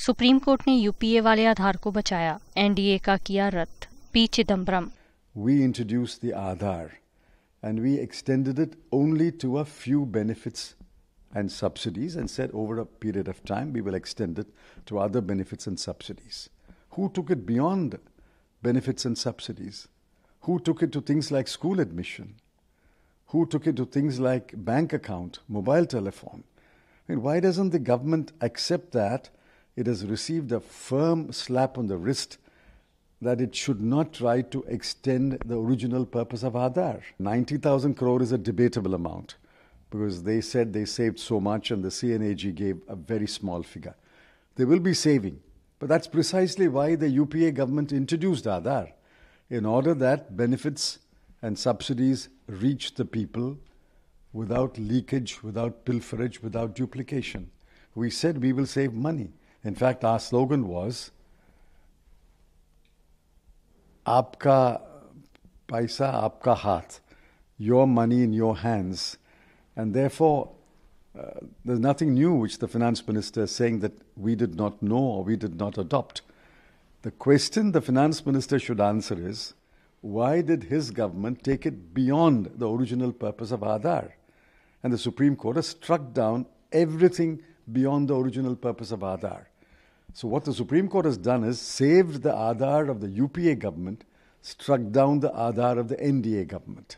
Supreme Court ne UPA वाले आधार को बचाया एनडीए का किया रद्द P Chidambaram we introduce the Aadhaar and we extended it only to a few benefits and subsidies and said over a period of time we will extend it to other benefits and subsidies. Who took it beyond benefits and subsidies? Who took it to things like school admission? Who took it to things like bank account, mobile telephone? I mean, why doesn't the government accept that it has received a firm slap on the wrist that it should not try to extend the original purpose of Aadhaar. 90,000 crore is a debatable amount because they said they saved so much and the CNAG gave a very small figure. They will be saving, but that's precisely why the UPA government introduced Aadhaar in order that benefits and subsidies reach the people without leakage, without pilferage, without duplication. We said we will save money. In fact, our slogan was Aapka Paisa, Aapka hat, your money in your hands. And therefore, uh, there's nothing new which the finance minister is saying that we did not know or we did not adopt. The question the finance minister should answer is why did his government take it beyond the original purpose of Aadhaar? And the Supreme Court has struck down everything beyond the original purpose of Aadhaar. So, what the Supreme Court has done is saved the Aadhaar of the UPA government, struck down the Aadhaar of the NDA government.